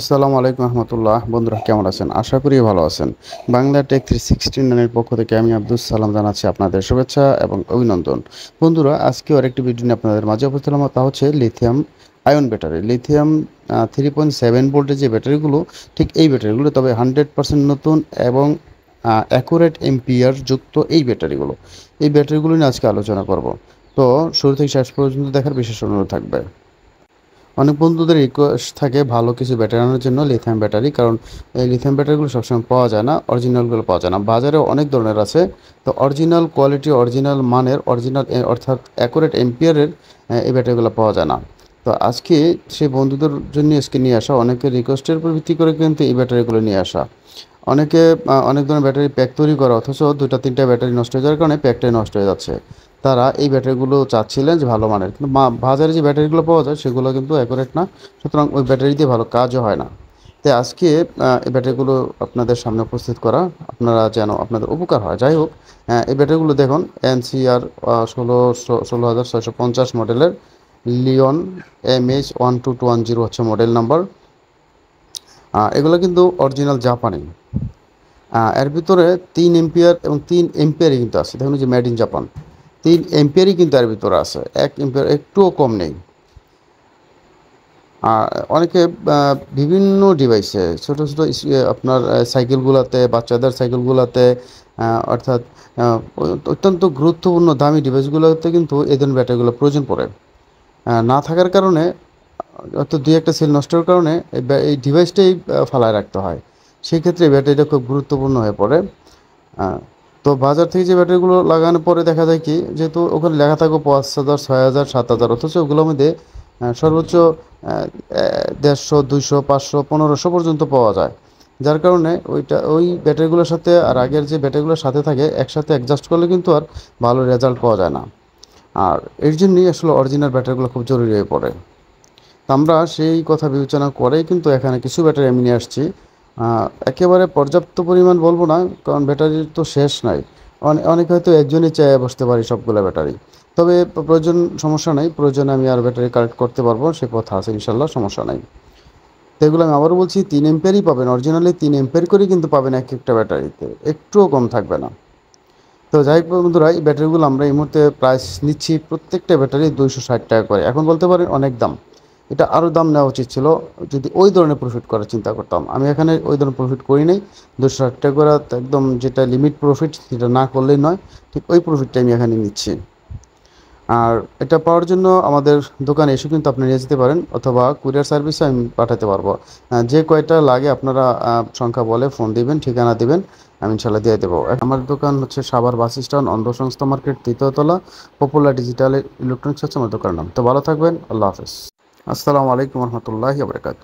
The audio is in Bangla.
আসসালামু আলাইকুম রহমতুল্লাহ বন্ধুরা কেমন আছেন আশা করি ভালো আছেন বাংলা টেক থ্রি সিক্সটি নাইনের পক্ষ থেকে আমি আব্দুল সালাম জানাচ্ছি আপনাদের শুভেচ্ছা এবং অভিনন্দন বন্ধুরা আজকে আরেকটি ভিডিও নিয়ে আপনাদের মাঝে উপস্থিত হলাম তা হচ্ছে lithium ion battery lithium three point seven ভোল্টের যে ব্যাটারিগুলো ঠিক এই ব্যাটারিগুলো তবে হান্ড্রেড পার্সেন্ট নতুন এবং অ্যাকুরেট এমপিআর যুক্ত এই ব্যাটারিগুলো এই ব্যাটারিগুলো নিয়ে আজকে আলোচনা করব তো শুরু থেকে শেষ পর্যন্ত দেখার বিশেষ অনুরোধ থাকবে অনেক বন্ধুদের রিকোয়েস্ট থাকে ভালো কিছু ব্যাটারি আনার জন্য লিথিয়াম ব্যাটারি কারণ এই লিথিয়াম ব্যাটারিগুলো সবসময় পাওয়া যায় না অরিজিনালগুলো পাওয়া যায় না বাজারে অনেক ধরনের আছে তো অরিজিনাল কোয়ালিটি অরিজিনাল মানের অরিজিনাল অর্থাৎ অ্যাকুরেট এম্পিয়ারের এই ব্যাটারিগুলো পাওয়া যায় না তো আজকে সেই বন্ধুদের জন্য আজকে নিয়ে আসা অনেকের রিকোয়েস্টের উপর ভিত্তি করে কিন্তু এই ব্যাটারিগুলো নিয়ে আসা অনেকে অনেক ধরনের ব্যাটারি প্যাক তৈরি করা অথচ দুটা তিনটা ব্যাটারি নষ্ট হয়ে যাওয়ার কারণে প্যাকটাই নষ্ট হয়ে যাচ্ছে তারা এই ব্যাটারিগুলো চাচ্ছিলেন যে ভালো মানের কিন্তু বাজারে যে ব্যাটারিগুলো পাওয়া যায় সেগুলো কিন্তু অ্যাকুরেট না সুতরাং ওই ব্যাটারি দিয়ে ভালো কাজও হয় না তাই আজকে এই ব্যাটারিগুলো আপনাদের সামনে উপস্থিত করা আপনারা যেন আপনাদের উপকার হয় যাই হোক এই ব্যাটারিগুলো দেখুন এনসিআর ষোলো ষোলো হাজার ছয়শো পঞ্চাশ মডেলের লিওন M H one two two one zero হচ্ছে মডেল নাম্বার এগুলো কিন্তু অরিজিনাল জাপানি এর ভিতরে তিন এম্পিয়ার এবং তিন এম্পিয়ারই কিন্তু আছে দেখুন যে মেড ইন জাপান তিন এম্পিয়ারই কিন্তু এর ভিতরে আছে এক এম্পিয়ার একটুও কম নেই আর অনেকে বিভিন্ন ডিভাইসে ছোটো ছোটো আপনার সাইকেলগুলোতে বাচ্চাদের সাইকেলগুলোতে অর্থাৎ অত্যন্ত গুরুত্বপূর্ণ দামি ডিভাইসগুলোতে কিন্তু এদের ধরনের ব্যাটারিগুলো প্রয়োজন পড়ে না থাকার কারণে অর্থাৎ দুই একটা সেল নষ্টের কারণে এই ডিভাইসটাই ফালায় রাখতে হয় সেই ক্ষেত্রে ব্যাটারিটা খুব গুরুত্বপূর্ণ হয়ে পড়ে তো বাজার থেকে যে ব্যাটারিগুলো লাগানোর পরে দেখা যায় কি যেহেতু ওখানে লেখা থাকবে পাঁচ হাজার ছয় হাজার সাত হাজার অথচ ওগুলোর মধ্যে সর্বোচ্চ দেড়শো দুইশো পাঁচশো পনেরোশো পর্যন্ত পাওয়া যায় যার কারণে ওইটা ওই ব্যাটারিগুলোর সাথে আর আগের যে ব্যাটারিগুলোর সাথে থাকে একসাথে অ্যাডজাস্ট করলে কিন্তু আর ভালো রেজাল্ট পাওয়া যায় না আর এর জন্যই আসলে অরিজিনাল ব্যাটারিগুলো খুব জরুরি হয়ে পড়ে আমরা সেই কথা বিবেচনা করেই কিন্তু এখানে কিছু ব্যাটারি আমি নিয়ে আসছি একেবারে পর্যাপ্ত পরিমাণ বলবো না কারণ ব্যাটারির তো শেষ নাই অনেক হয়তো একজনই চেয়ে বসতে পারি সবগুলো ব্যাটারি তবে প্রয়োজন সমস্যা নাই প্রয়োজনে আমি আর ব্যাটারি কালেক্ট করতে পারবো সে কথা আছে ইনশাল্লাহ সমস্যা নাই তো এগুলো আমি আবারও বলছি তিন এম্পেয়ারই পাবেন অরিজিনালি তিন এম্পেয়ার করেই কিন্তু পাবেন এক একটা ব্যাটারিতে একটুও কম থাকবে না তো যাই হোক বন্ধুরা এই ব্যাটারিগুলো আমরা এই মুহূর্তে প্রাইস নিচ্ছি প্রত্যেকটা ব্যাটারি দুইশো ষাট টাকা করে এখন বলতে পারেন অনেক দাম এটা আরও দাম নেওয়া উচিত ছিল যদি ওই ধরনের প্রফিট করার চিন্তা করতাম আমি এখানে ওই ধরনের প্রফিট করি নাই দুশো ষাট টাকা একদম যেটা লিমিট প্রফিট সেটা না করলেই নয় ঠিক ওই প্রফিটটা আমি এখানে নিচ্ছি আর এটা পাওয়ার জন্য আমাদের দোকানে এসে কিন্তু আপনি নিয়ে যেতে পারেন অথবা কুরিয়ার সার্ভিসে আমি পাঠাতে পারবো যে কয়টা লাগে আপনারা সংখ্যা বলে ফোন দিবেন ঠিকানা দিবেন আমি ইনশাল্লাহ দিয়ে দেবো আমার দোকান হচ্ছে সাবার বাস স্ট্যান্ড অন্ধসংস্থা মার্কেট তৃতীয়তলা পপুলার ডিজিটাল ইলেকট্রনিক্স হচ্ছে আমার দোকানের নাম তো ভালো থাকবেন আল্লাহ হাফেজ আসসালামু আলাইকুম রহমতুল্লাহ বরকাত